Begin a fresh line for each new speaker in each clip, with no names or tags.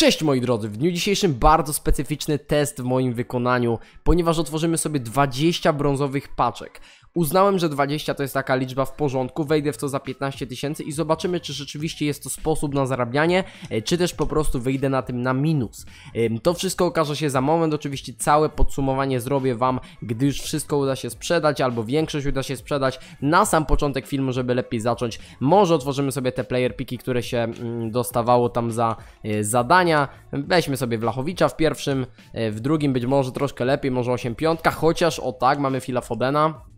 Cześć moi drodzy, w dniu dzisiejszym bardzo specyficzny test w moim wykonaniu, ponieważ otworzymy sobie 20 brązowych paczek. Uznałem, że 20 to jest taka liczba w porządku, wejdę w to za 15 tysięcy i zobaczymy, czy rzeczywiście jest to sposób na zarabianie, e, czy też po prostu wyjdę na tym na minus. To wszystko okaże się za moment, oczywiście całe podsumowanie zrobię Wam, gdy już wszystko uda się sprzedać, albo większość uda się sprzedać na sam początek filmu, żeby lepiej zacząć. Może otworzymy sobie te player piki, które się mm, dostawało tam za e, zadania. Weźmy sobie Wlachowicza w pierwszym, e, w drugim być może troszkę lepiej, może 8 piątka, chociaż o tak, mamy Fila Fodena,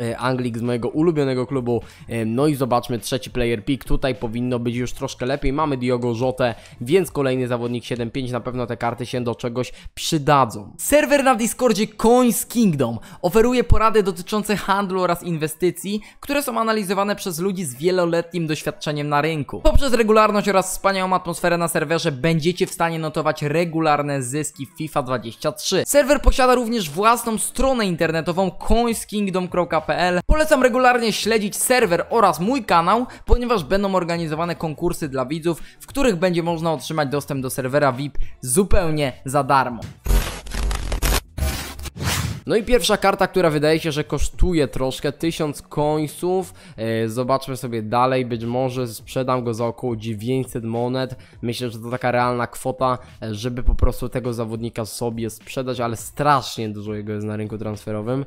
E, Anglik z mojego ulubionego klubu. E, no i zobaczmy trzeci player pick. Tutaj powinno być już troszkę lepiej. Mamy Diogo Jotę, więc kolejny zawodnik 7.5. Na pewno te karty się do czegoś przydadzą. Serwer na Discordzie Coins Kingdom oferuje porady dotyczące handlu oraz inwestycji, które są analizowane przez ludzi z wieloletnim doświadczeniem na rynku. Poprzez regularność oraz wspaniałą atmosferę na serwerze będziecie w stanie notować regularne zyski FIFA 23. Serwer posiada również własną stronę internetową coinskingdom.com Polecam regularnie śledzić serwer oraz mój kanał, ponieważ będą organizowane konkursy dla widzów, w których będzie można otrzymać dostęp do serwera VIP zupełnie za darmo. No i pierwsza karta, która wydaje się, że kosztuje troszkę 1000 końców. E, zobaczmy sobie dalej, być może sprzedam go za około 900 monet. Myślę, że to taka realna kwota, e, żeby po prostu tego zawodnika sobie sprzedać, ale strasznie dużo jego jest na rynku transferowym.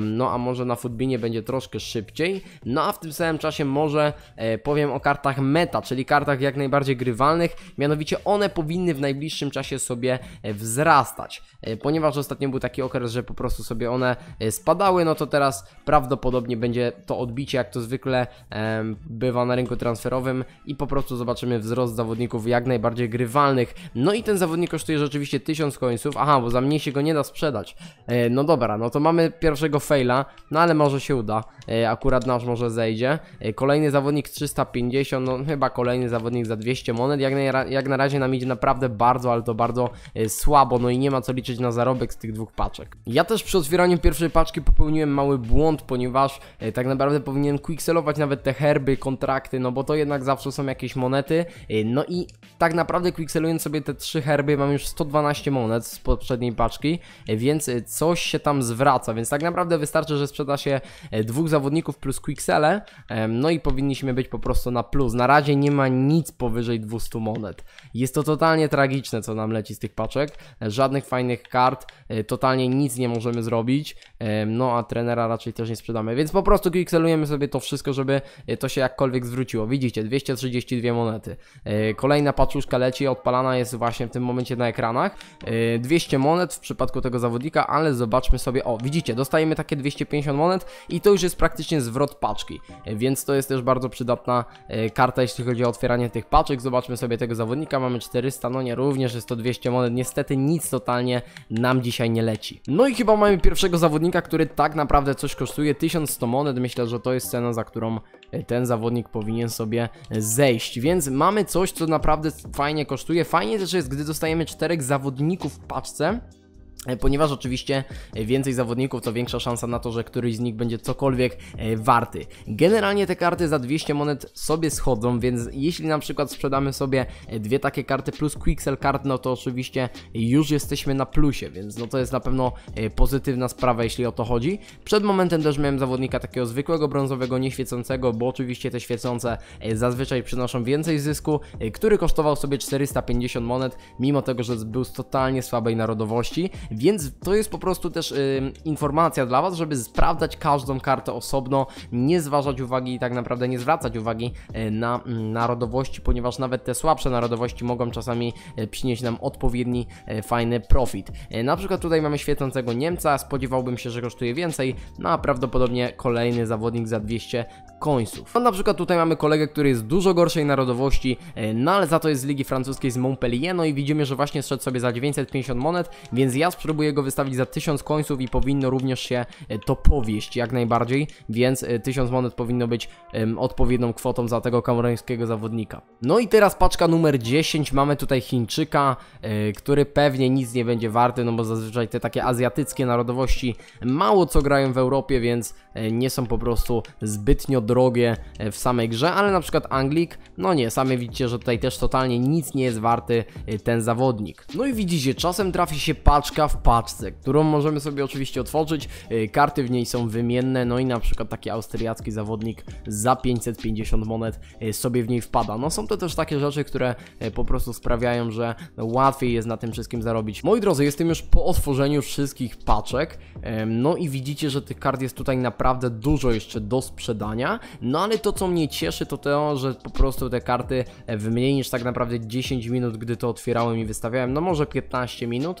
No a może na Footbinie będzie troszkę szybciej. No a w tym samym czasie może e, powiem o kartach meta, czyli kartach jak najbardziej grywalnych. Mianowicie one powinny w najbliższym czasie sobie wzrastać, ponieważ ostatnio był taki okres, że po prostu prostu sobie one e, spadały, no to teraz prawdopodobnie będzie to odbicie, jak to zwykle bywa na rynku transferowym i po prostu zobaczymy wzrost zawodników jak najbardziej grywalnych. No i ten zawodnik kosztuje rzeczywiście 1000 końców, aha, bo za mniej się go nie da sprzedać. E, no dobra, no to mamy pierwszego faila, no ale może się uda, e, akurat nasz może zejdzie. Kolejny zawodnik 350, no chyba kolejny zawodnik za 200 monet, jak na, jak na razie nam idzie naprawdę bardzo, ale to bardzo słabo, no i nie ma co liczyć na zarobek z tych dwóch paczek. Ja też też przy otwieraniu pierwszej paczki popełniłem mały błąd, ponieważ e, tak naprawdę powinienem quickselować nawet te herby, kontrakty, no bo to jednak zawsze są jakieś monety. E, no i tak naprawdę quickselując sobie te trzy herby mam już 112 monet z poprzedniej paczki, e, więc coś się tam zwraca, więc tak naprawdę wystarczy, że sprzeda się dwóch zawodników plus quicksele, no i powinniśmy być po prostu na plus. Na razie nie ma nic powyżej 200 monet. Jest to totalnie tragiczne, co nam leci z tych paczek, żadnych fajnych kart, totalnie nic nie może możemy zrobić no a trenera raczej też nie sprzedamy, więc po prostu kikselujemy sobie to wszystko, żeby e, to się jakkolwiek zwróciło. Widzicie, 232 monety. E, kolejna paczuszka leci, odpalana jest właśnie w tym momencie na ekranach. 200 e, monet w przypadku tego zawodnika, ale zobaczmy sobie, o widzicie, dostajemy takie 250 monet i to już jest praktycznie zwrot paczki, więc to jest też bardzo przydatna karta, jeśli chodzi o otwieranie tych paczek. Zobaczmy sobie tego zawodnika, mamy 400, no nie, również jest to 200 monet, niestety nic totalnie nam dzisiaj nie leci. No i chyba mamy pierwszego zawodnika, zawodnika, który tak naprawdę coś kosztuje 1100 monet, myślę, że to jest cena, za którą e, ten zawodnik powinien sobie e, zejść, więc mamy coś, co naprawdę fajnie kosztuje, fajnie też jest, gdy dostajemy czterech zawodników w paczce, Ponieważ oczywiście więcej zawodników, to większa szansa na to, że któryś z nich będzie cokolwiek e, warty. Generalnie te karty za 200 monet sobie schodzą, więc jeśli na przykład sprzedamy sobie e, dwie takie karty plus Quixel kart, no to oczywiście już jesteśmy na plusie, więc no to jest na pewno e, pozytywna sprawa, jeśli o to chodzi. Przed momentem też miałem zawodnika takiego zwykłego brązowego, nieświecącego, bo oczywiście te świecące zazwyczaj przynoszą więcej zysku, który kosztował sobie 450 monet, mimo tego, że był z totalnie słabej narodowości. Więc to jest po prostu też y, informacja dla Was, żeby sprawdzać każdą kartę osobno, nie zważać uwagi i tak naprawdę nie zwracać uwagi y, na y, narodowości, ponieważ nawet te słabsze narodowości mogą czasami y, przynieść nam odpowiedni y, fajny profit. Y, na przykład tutaj mamy świecącego Niemca, spodziewałbym się, że kosztuje więcej, no a prawdopodobnie kolejny zawodnik za 200 końców. No, na przykład tutaj mamy kolegę, który jest dużo gorszej narodowości, no ale za to jest z Ligi Francuskiej z Montpellier, no i widzimy, że właśnie szedł sobie za 950 monet, więc ja Spróbuję go wystawić za 1000 końców i powinno również się e, to powieść jak najbardziej, więc 1000 e, monet powinno być odpowiednią kwotą za tego kameruńskiego zawodnika. No i teraz paczka numer 10, mamy tutaj Chińczyka, e, który pewnie nic nie będzie warty, no bo zazwyczaj te takie azjatyckie narodowości mało co grają w Europie, więc nie są po prostu zbytnio drogie w samej grze, ale na przykład Anglik, no nie, sami widzicie, że tutaj też totalnie nic nie jest warty ten zawodnik. No i widzicie, czasem trafi się paczka, paczce, którą możemy sobie oczywiście otworzyć. Y, karty w niej są wymienne, no i na przykład taki austriacki zawodnik za 550 monet y, sobie w niej wpada. No są to też takie rzeczy, które y, po prostu sprawiają, że no, łatwiej jest na tym wszystkim zarobić. Moi drodzy, jestem już po otworzeniu wszystkich paczek, no i widzicie, że tych kart jest tutaj naprawdę dużo jeszcze do sprzedania, no ale to co mnie cieszy to to, że po prostu te karty e, w mniej niż tak naprawdę 10 minut, gdy to otwierałem i wystawiałem, no może 15 minut,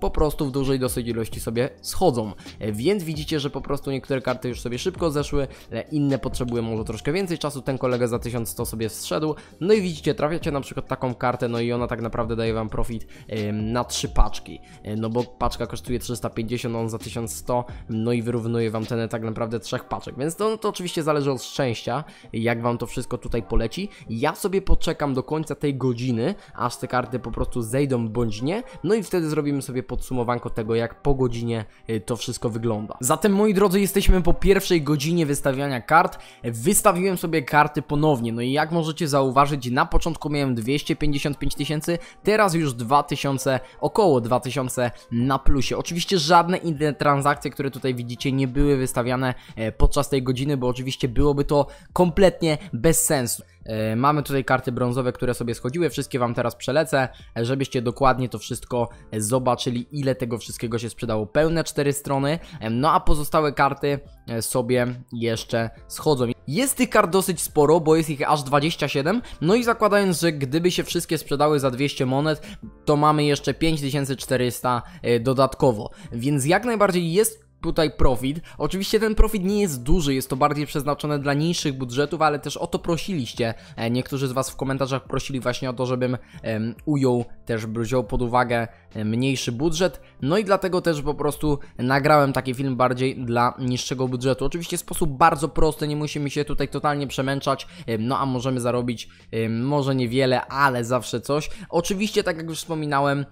po prostu w dużej dosyć ilości sobie schodzą. E, więc widzicie, że po prostu niektóre karty już sobie szybko zeszły, inne potrzebują może troszkę więcej czasu, ten kolega za 1100 sobie zszedł. No i widzicie, trafiacie na przykład taką kartę, no i ona tak naprawdę daje wam profit na trzy paczki. E, no bo paczka kosztuje 350, on za 1100, no i wyrównuje wam cenę tak naprawdę trzech paczek. Więc to, no to oczywiście zależy od szczęścia, jak wam to wszystko tutaj poleci. Ja sobie poczekam do końca tej godziny, aż te karty po prostu zejdą bądź nie, no i wtedy zrobimy sobie podsumowanko tego, jak po godzinie y, to wszystko wygląda. Zatem moi drodzy, jesteśmy po pierwszej godzinie wystawiania kart. Wystawiłem sobie karty ponownie, no i jak możecie zauważyć, na początku miałem 255 tysięcy, teraz już 2000, około 2000 na plusie. Oczywiście żadne inne transakcje, które tutaj widzicie, nie były wystawiane e, podczas tej godziny, bo oczywiście byłoby to kompletnie bez sensu. E, mamy tutaj karty brązowe, które sobie schodziły, wszystkie Wam teraz przelecę, e, żebyście dokładnie to wszystko zobaczyli, ile tego wszystkiego się sprzedało, pełne 4 strony, e, no a pozostałe karty sobie jeszcze schodzą. Jest tych kart dosyć sporo, bo jest ich aż 27, no i zakładając, że gdyby się wszystkie sprzedały za 200 monet, to mamy jeszcze 5400 dodatkowo, więc jak najbardziej jest tutaj profit. Oczywiście ten profit nie jest duży, jest to bardziej przeznaczone dla niższych budżetów, ale też o to prosiliście. E, niektórzy z Was w komentarzach prosili właśnie o to, żebym um, ujął, też wziął pod uwagę e, mniejszy budżet. No i dlatego też po prostu nagrałem taki film bardziej dla niższego budżetu. Oczywiście w sposób bardzo prosty, nie musimy się tutaj totalnie przemęczać, e, no a możemy zarobić może niewiele, ale zawsze coś. Oczywiście, tak jak już wspominałem,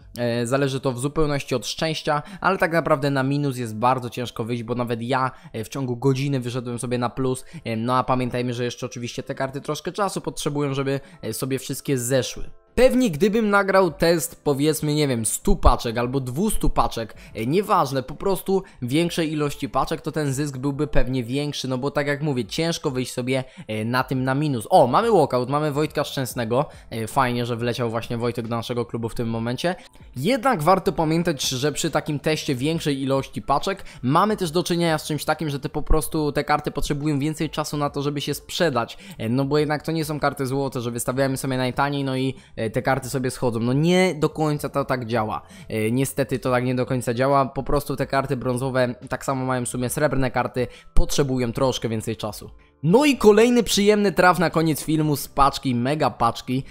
zależy to w zupełności od szczęścia, ale tak naprawdę na minus jest bardzo ciężko ciężko wyjść, bo nawet ja e, w ciągu godziny wyszedłem sobie na plus. E, no a pamiętajmy, że jeszcze oczywiście te karty troszkę czasu potrzebują, żeby e, sobie wszystkie zeszły. Pewnie gdybym nagrał test powiedzmy, nie wiem, 100 paczek albo 200 paczek, e, nieważne, po prostu większej ilości paczek, to ten zysk byłby pewnie większy, no bo tak jak mówię, ciężko wyjść sobie e, na tym na minus. O, mamy walkout, mamy Wojtka Szczęsnego, e, fajnie, że wleciał właśnie Wojtek do naszego klubu w tym momencie. Jednak warto pamiętać, że przy takim teście większej ilości paczek mamy też do czynienia z czymś takim, że te po prostu, te karty potrzebują więcej czasu na to, żeby się sprzedać, no bo jednak to nie są karty złote, że wystawiamy sobie najtaniej, no i E, te karty sobie schodzą. No nie do końca to tak działa. E, niestety to tak nie do końca działa. Po prostu te karty brązowe, tak samo mają w sumie srebrne karty, potrzebują troszkę więcej czasu. No i kolejny przyjemny traf na koniec filmu z paczki, mega paczki.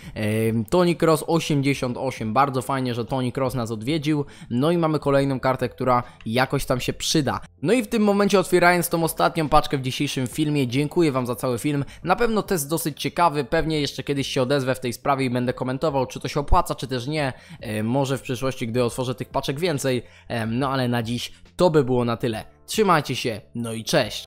Tony Cross 88, bardzo fajnie, że Tony Cross nas odwiedził. No i mamy kolejną kartę, która jakoś tam się przyda. No i w tym momencie otwierając tą ostatnią paczkę w dzisiejszym filmie, dziękuję Wam za cały film. Na pewno test dosyć ciekawy, pewnie jeszcze kiedyś się odezwę w tej sprawie i będę komentował, czy to się opłaca, czy też nie. Może w przyszłości, gdy otworzę tych paczek więcej. No ale na dziś to by było na tyle. Trzymajcie się, no i cześć!